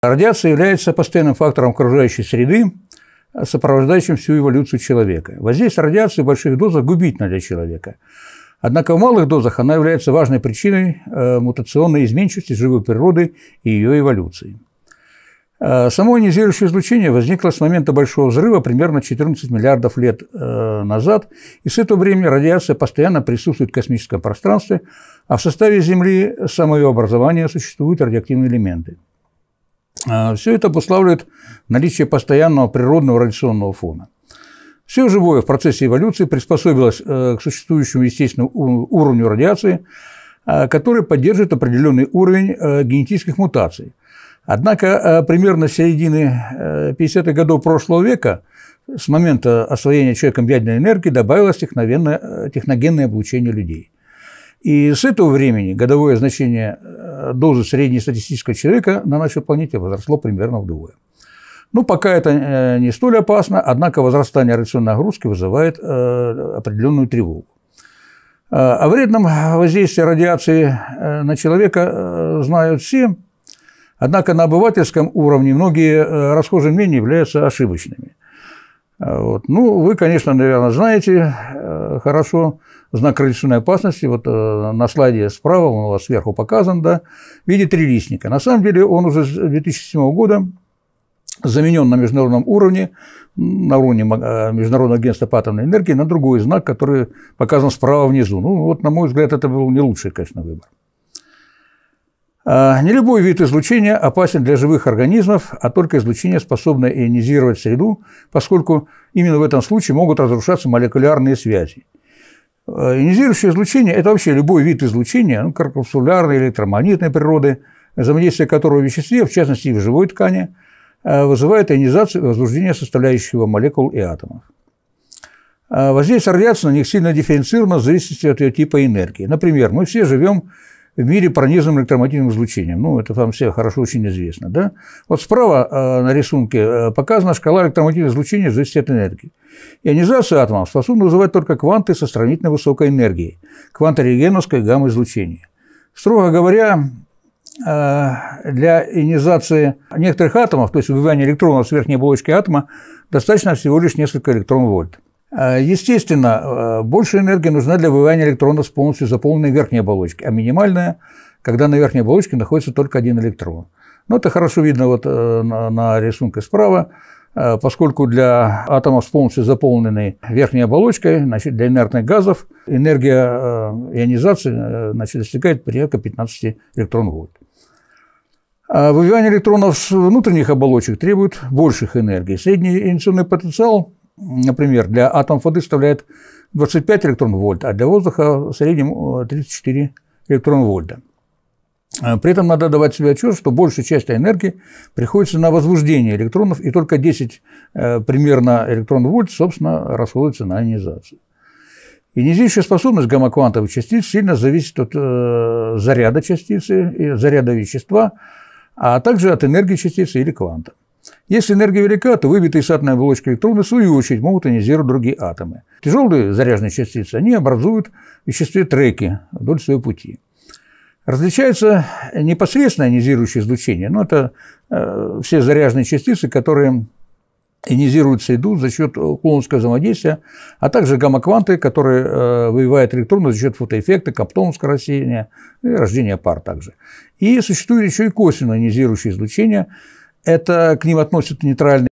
Радиация является постоянным фактором окружающей среды, сопровождающим всю эволюцию человека. Воздействие радиации в больших дозах губительно для человека. Однако в малых дозах она является важной причиной э, мутационной изменчивости живой природы и ее эволюции. Э, само ионизирующее излучение возникло с момента Большого взрыва примерно 14 миллиардов лет э, назад, и с этого времени радиация постоянно присутствует в космическом пространстве, а в составе Земли с самого образования существуют радиоактивные элементы. А, Все это обуславливает наличие постоянного природного радиационного фона. Все живое в процессе эволюции приспособилось э, к существующему естественному уровню радиации, э, который поддерживает определенный уровень э, генетических мутаций. Однако примерно с середины 50-х годов прошлого века, с момента освоения человеком ядерной энергии, добавилось техногенное облучение людей – и с этого времени годовое значение э, дозы среднестатистического человека на нашей планете возросло примерно вдвое. Ну, пока это э, не столь опасно, однако возрастание радиационной нагрузки вызывает э, определенную тревогу. О вредном воздействии радиации на человека знают все, однако на обывательском уровне многие расхожие мнения являются ошибочными. Вот. Ну, вы, конечно, наверное, знаете, хорошо. Знак радиационной опасности, вот э, на слайде справа, он у вас сверху показан, да, в виде трилистника. На самом деле он уже с 2007 года заменен на международном уровне, на уровне э, Международного агентства по атомной энергии, на другой знак, который показан справа внизу. Ну, вот, на мой взгляд, это был не лучший, конечно, выбор. А, не любой вид излучения опасен для живых организмов, а только излучение, способное ионизировать среду, поскольку именно в этом случае могут разрушаться молекулярные связи. Э, ионизирующее излучение – это вообще любой вид излучения, ну, корпусулярной, электромагнитной природы, взаимодействие которого в веществе, в частности и в живой ткани, э, вызывает ионизацию и возбуждение составляющего молекул и атомов. Э, воздействие радиации на них сильно дифференцировано в зависимости от ее типа энергии. Например, мы все живем в мире пронизанном электромагнитным излучением. Ну, это вам все хорошо очень известно. Да? Вот справа э, на рисунке э, показана шкала электромагнитного излучения в зависимости от энергии. Ионизацию атомов способны вызывать только кванты со сравнительно высокой энергией, кванты рентгеновской гамма-излучения. Строго говоря, э, для ионизации некоторых атомов, то есть выбивания электронов с верхней оболочки атома, достаточно всего лишь несколько электрон-вольт. Э, естественно, э, больше энергии нужна для вывания электрона с полностью заполненной верхней оболочки, а минимальная, когда на верхней оболочке находится только один электрон. Но ну, это хорошо видно вот э, на рисунке справа, поскольку для атомов с полностью заполненной верхней оболочкой, значит, для инертных газов, энергия ионизации значит, достигает порядка 15 электрон вольт. А вывивание электронов с внутренних оболочек требует больших энергий. Средний инициационный потенциал например, для атомов воды составляет 25 электрон вольт, а для воздуха в среднем 34 э, электрон вольта. Э, при этом надо давать себе отчет, что большая часть энергии приходится на возбуждение электронов, и только 10 э, примерно электрон вольт, собственно, расходуется на ионизацию. Ионизирующая способность гамма-квантовых частиц сильно зависит от заряда частицы, заряда вещества, а также от энергии частицы или кванта. Если энергия велика, то выбитые с атомной оболочкой электроны, в свою очередь, могут ионизировать другие атомы. Тяжелые заряженные частицы, они образуют в веществе треки вдоль своего пути. Различается непосредственно ионизирующее излучение, но это э, все заряженные частицы, которые ионизируют среду за счет клоунского взаимодействия, а также гамма-кванты, которые э, вывивают электроны за счет фотоэффекта, коптоновского рассеяния и рождения пар также. И существует еще и косвенно ионизирующее излучение – это к ним относят нейтральные